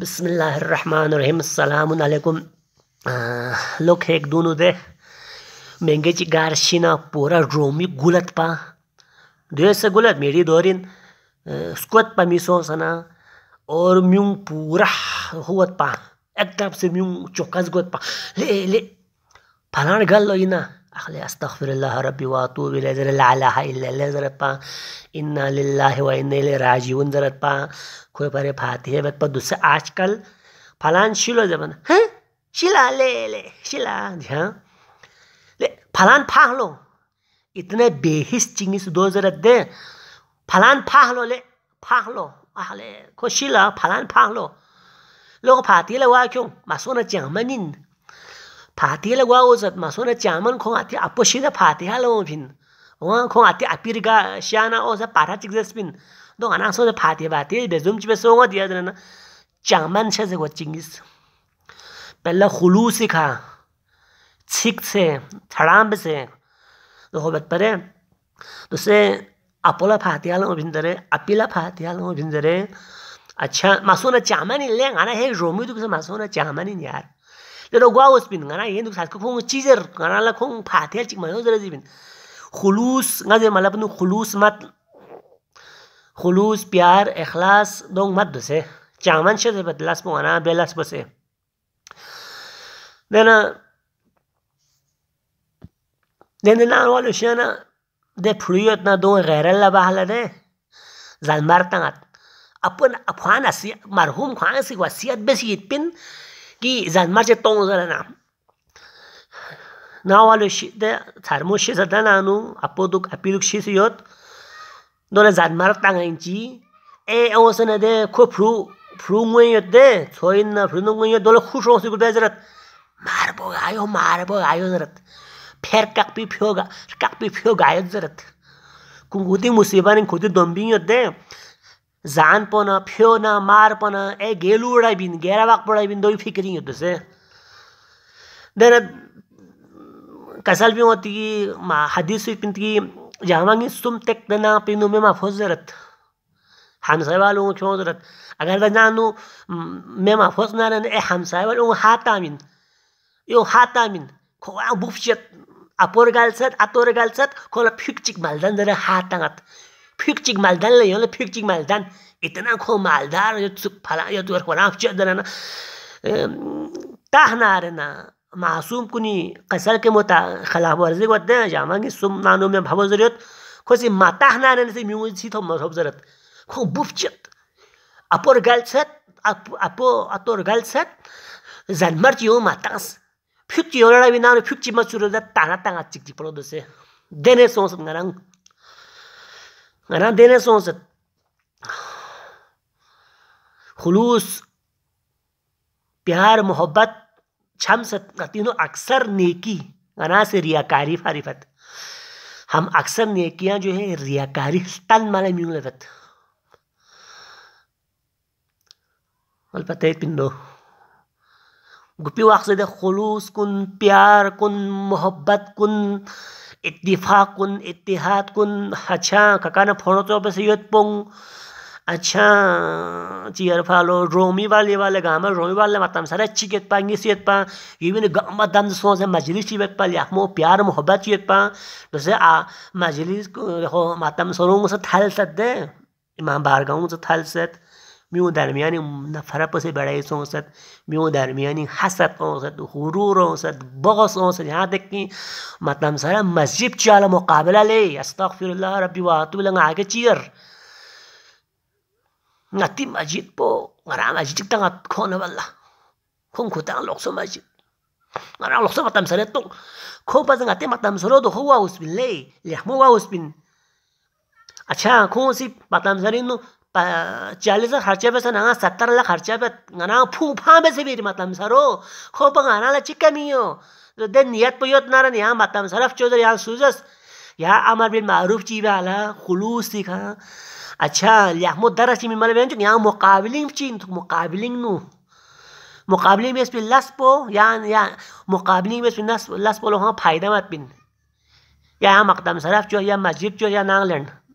बिसमीम् लोक हेक दोनों दे ची गारशिना पूरा रोमी गुलत पा से गुलत मेरी दोरिन स्क्वत पा मिसो सना और म्यूं पूरा हुवत पा एक तरफ से म्यूं चौकस गोत पा ले ले फलान गल लो इना اخلي استغفر الله ربي واتوب إلى ذر لا اله الا الله زر پا انا لله وإنا إلى الیه راجعون زر كوي باري پره فاتحه بات پا دوسرا आजकल فلان شیلو زبن ها شیلا ले ले شیلا ها ले फलान फाहलो इतने बेहिस चिंगिस दो जरा दे फलान फाहलो ले फाहलो اهله كوشيلا فلان فاهلو لو فاتيلا واكيون ما سونا جامنين फाती फातिहाले वा वचत ना च्यामन खो आती आपोशिदा फातिहा लवो फिन वहाँ खो आती आपिरगा श्याना ओसा पारा चिक्जेस पिन दो हना सो फातिहा बाते बेजुम चिबे सोंग दिया दना च्यामन छे जगो चिंगिस पहला खुलू सिखा छिक से थड़ाम से तो हो बत परे से आपोला फाती लवो फिन दरे आपिला फातिहा लवो फिन दरे अच्छा मासुना च्यामन इल्ले गाना हे रोमी दुख से मासुना ही यार जरा गुआ उस बिन गाना ये नुकसान को खूब गाना ला खूब फाटे चिक जरा जी खुलूस गा जे मतलब खुलूस मत खुलूस प्यार इखलास दोंग मत बसे चामन शे बदलास मो बेलास बसे देना देने ना वाले शेना दे फ्रियत ना दो गैरल ला बहला दे जलमार्तांगत अपन अफान असी मरहूम खान सी वसीयत बेसी di San Marcettone sarana nawalu shi de sarmo shi satananu apoduk apiluk shi siyot dole San Martanganchi e, e osana de ko pru pru ngoyo de soinna pru ngoyo dole khusho si gubezarat marbo ayo marbo ayo zarat fer kakpi pi kakpi phyoga ayo zarat kunguti musibanin khuti yot de ಜಾನ್ಪನ ಫ್ಯೋನ ಮಾರ್ಪನ ಏ Gayle ಉಡಾಯ್ಬಿನ್ ಗೇರವಾಕ್ ಬಡಾಯ್ಬಿನ್ ದೊಯ್ ಫಿಕ್ರಿಂಗ್ ಇತ್ತು ಸೆ Dena ಕಸಲ್ B ಹೊತ್ತಿಗೆ ಮಾ ಹದೀಸು ಪಿಂತಿಗೆ ಯಾವಂಗಿ ಸುಮ್ ತೆಕ್ದನ ಪಿನ್ನುಮೆ ಮಾಫೋಸ್ ಜರತ್ همسایه‌وال اون چون درد اگر ده نانو مما فوس نانن ای همسایه‌وال اون حاتامین یو حاتامین کو بوفشت اپور گالسات اتور گالسات کولا پیکچیک مالدان دره حاتانات 픽직 말단 레 열레 픽직 말단 이때나 코 말다 요쭉 팔아 요두어 코람 쳔다나 ताहनारना मासूम कुनी कसर के मोता खिलाफ वर्जी करते हैं जामांगे सुम नानों में भाव जरूरत खोसी माता हनारन से म्यू सी थो मसब जरूरत खो बुफचत अपोर गल सत अप, अपो अतोर गल सत जनमर चियो मातास फ्युक चियो लड़ा बिना फ्युक चिमा सुरदा ताना तांगा चिक चिक पड़ो दसे देने सोच नरंग रांदेने सोचत खलूस प्यार मोहब्बत छम तीनों अक्सर नेकी ना से रियाकारी फारिफत हम अक्सर नेकियां जो है रियाकारी तन माले म्यूं लगत पिंडो गुपी गुप्यू आखिद खलूस कन प्यार कन मोहब्बत कन इतफाक़ कन इतिहाद कन अच्छा ककाना फोन तो बस योत पों अच्छा चियर फालो रोमी वाले वाले गामा रोमी वाले मतम अच्छी चिकेत पा इंग्लिश येत पा ये भी गामा दम सो से मजलिस चिवेत पा लिया मो प्यार मोहब्बत चिवेत पा तो से आ मजलिस हो मतम सोरोंग से थाल सत दे इमाम बार गाँव से थाल सत میو درمیانی نفر پس بڑای سونست میو درمیانی حسد آنست غرور آنست بغص آنست یہاں دیکھیں مطلب سر مسجد چال مقابل علی استغفر الله ربی و آتو لنگ آگے چیر نتی مسجد پو غرا مسجد تنگا کھونا والا کھون کھو تنگا لقصو مسجد غرا لقصو مطلب سر تو کھو پس نتی مطلب سر دو خواه اس بین لی لحمو واه اس بین اچھا کھون سی مطلب سر انو चालीसा खर्चा पे सन सत्तर लाख खर्चा पे ना फू हांगा फुफा बेसे बेरी मातमसारो खोप हांगा ला चिक्का मियो तो दे नियत पयोत ना यहाँ सरफ चौधरी यहाँ सूजस यहाँ अमर बिन मारूफ चीबे आला खुलूस दिखा अच्छा लिया मुद्दा अच्छी मिमल बेन चुक यहाँ मुकाबलिंग चीन तो मुकाबलिंग नू मुकाबलिंग में इसमें लस पो या या मुकाबलिंग में इसमें लस पो लो हाँ फायदा मत पिन या मकदम सरफ चो या मस्जिद चो या नागलैंड